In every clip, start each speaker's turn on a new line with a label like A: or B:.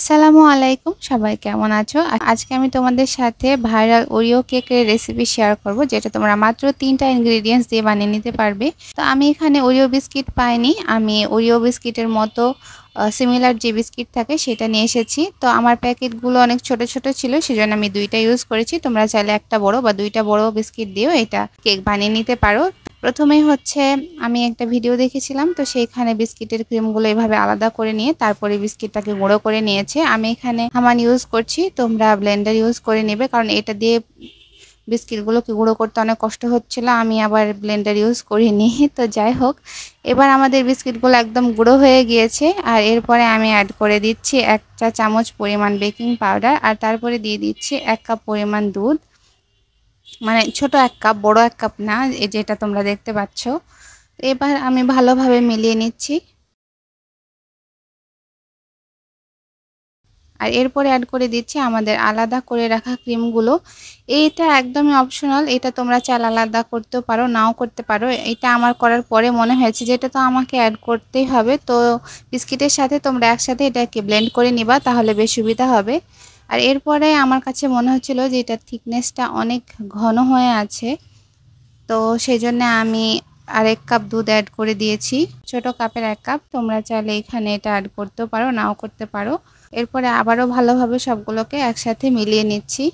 A: আসসালামু আলাইকুম সবাই কেমন আছো আজকে আমি তোমাদের সাথে ভাইরাল ওরিও কেকের রেসিপি শেয়ার করব যেটা তোমরা মাত্র তিনটা ইনগ্রেডিয়েন্টস দিয়ে বানিয়ে নিতে পারবে তো আমি এখানে ওরিও বিস্কিট পাইনি আমি ওরিও বিস্কিটের মতো সিমিলার যে বিস্কিট থাকে সেটা নিয়ে এসেছি তো আমার প্যাকেটগুলো অনেক ছোট ছোট ছিল সেজন্য আমি দুইটা ইউজ করেছি তোমরা চাইলে একটা বড় বা দুইটা বড় বিস্কিট দিয়েও এটা কেক বানিয়ে নিতে পারো প্রথমেই হচ্ছে আমি একটা ভিডিও দেখেছিলাম তো সেইখানে বিস্কিটের ক্রিমগুলো এভাবে আলাদা করে নিয়ে তারপরে বিস্কিটটাকে গুঁড়ো করে নিয়েছে আমি এখানে হামান ইউজ করছি তোমরা ব্লেন্ডার ইউজ করে নেবে কারণ এটা দিয়ে বিস্কিটগুলোকে গুঁড়ো করতে অনেক কষ্ট হচ্ছিল আমি আবার ব্লেন্ডার ইউজ করিনি তো যাই হোক এবার আমাদের বিস্কিটগুলো একদম গুঁড়ো হয়ে গিয়েছে আর এরপরে আমি অ্যাড করে দিচ্ছি এক চা চামচ পরিমাণ বেকিং পাউডার আর তারপরে দিয়ে দিচ্ছি এক কাপ পরিমাণ দুধ মানে ছোট এক কাপ বড় এক কাপ না যেটা তোমরা দেখতে পাচ্ছ এবার আমি ভালোভাবে মিলিয়ে নিচ্ছি আর এরপরে অ্যাড করে দিচ্ছি আমাদের আলাদা করে রাখা ক্রিমগুলো এইটা একদমই অপশনাল এটা তোমরা চাল আলাদা করতেও পারো নাও করতে পারো এটা আমার করার পরে মনে হয়েছে যে এটা তো আমাকে অ্যাড করতেই হবে তো বিস্কিটের সাথে তোমরা একসাথে এটাকে ব্লেন্ড করে নিবা তাহলে বেশ সুবিধা হবে আর এরপরে আমার কাছে মনে হচ্ছিল যে এটা থিকনেসটা অনেক ঘন হয়ে আছে তো সেই জন্য আমি আর এক কাপ দুধ অ্যাড করে দিয়েছি ছোট কাপের এক কাপ তোমরা চাইলে এখানে এটা অ্যাড করতেও পারো নাও করতে পারো এরপরে আবারও ভালোভাবে সবগুলোকে একসাথে মিলিয়ে নিচ্ছি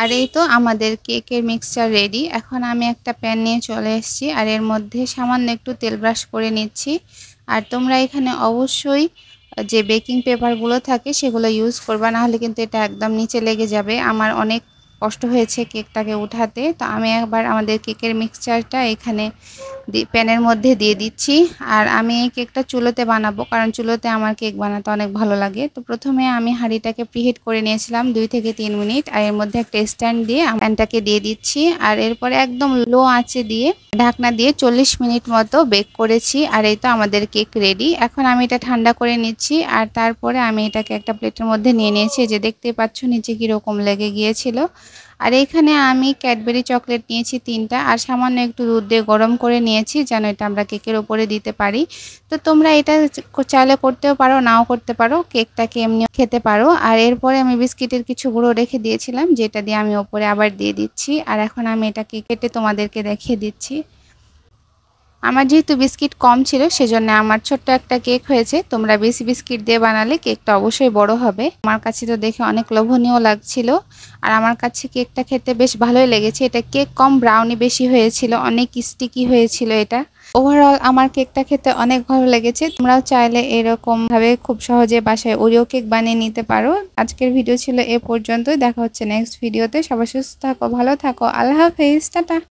A: আর এই তো আমাদের কেকের মিক্সচার রেডি এখন আমি একটা প্যান নিয়ে চলে এসেছি আর এর মধ্যে সামান্য একটু তেল ব্রাশ করে নিচ্ছি আর তোমরা এখানে অবশ্যই যে বেকিং পেপারগুলো থাকে সেগুলো ইউজ করবা নাহলে কিন্তু এটা একদম নিচে লেগে যাবে আমার অনেক কষ্ট হয়েছে কেকটাকে উঠাতে তো আমি একবার আমাদের কেকের মিক্সচারটা এখানে প্যানের মধ্যে দিয়ে দিচ্ছি আর আমি এই কেকটা চুলোতে বানাবো কারণ চুলোতে আমার কেক বানাতে অনেক ভালো লাগে তো প্রথমে আমি হাঁড়িটাকে প্রিহিট করে নিয়েছিলাম দুই থেকে তিন মিনিট আর এর মধ্যে একটা স্ট্যান্ড দিয়ে প্যানটাকে দিয়ে দিচ্ছি আর এরপরে একদম লো আঁচে দিয়ে ঢাকনা দিয়ে চল্লিশ মিনিট মতো বেক করেছি আর এই তো আমাদের কেক রেডি এখন আমি এটা ঠান্ডা করে নিচ্ছি আর তারপরে আমি এটাকে একটা প্লেটের মধ্যে নিয়ে নিয়েছি যে দেখতে পাচ্ছ নিচে কীরকম লেগে গিয়েছিল আর এখানে আমি ক্যাডবেরি চকলেট নিয়েছি তিনটা আর সামান্য একটু দুধ দিয়ে গরম করে নিয়েছি যেন এটা আমরা কেকের ওপরে দিতে পারি তো তোমরা এটা চাইলে করতেও পারো নাও করতে পারো কেকটাকে এমনি খেতে পারো আর এরপরে আমি বিস্কিটের কিছু গুঁড়ো রেখে দিয়েছিলাম যেটা দিয়ে আমি ওপরে আবার দিয়ে দিচ্ছি আর এখন আমি এটাকে কেটে তোমাদেরকে দেখিয়ে দিচ্ছি আমার যেহেতু বিস্কিট কম ছিল সেজন্য আমার ছোট্ট একটা কেক হয়েছে তোমরা বেশি বিস্কিট দিয়ে বানালে কেকটা অবশ্যই বড় হবে আমার কাছে তো দেখে অনেক লোভনীয় লাগছিল আর আমার কাছে কেকটা খেতে বেশ ভালোই লেগেছে এটা কেক কম ব্রাউনি বেশি হয়েছিল অনেক স্টিকি হয়েছিল এটা ওভারঅল আমার কেকটা খেতে অনেক ভালো লেগেছে তোমরাও চাইলে এরকমভাবে খুব সহজে বাসায় ওরিও কেক বানিয়ে নিতে পারো আজকের ভিডিও ছিল এ পর্যন্তই দেখা হচ্ছে নেক্সট ভিডিওতে সবাই সুস্থ থাকো ভালো থাকো আল্লাহ হাফেজ টাটা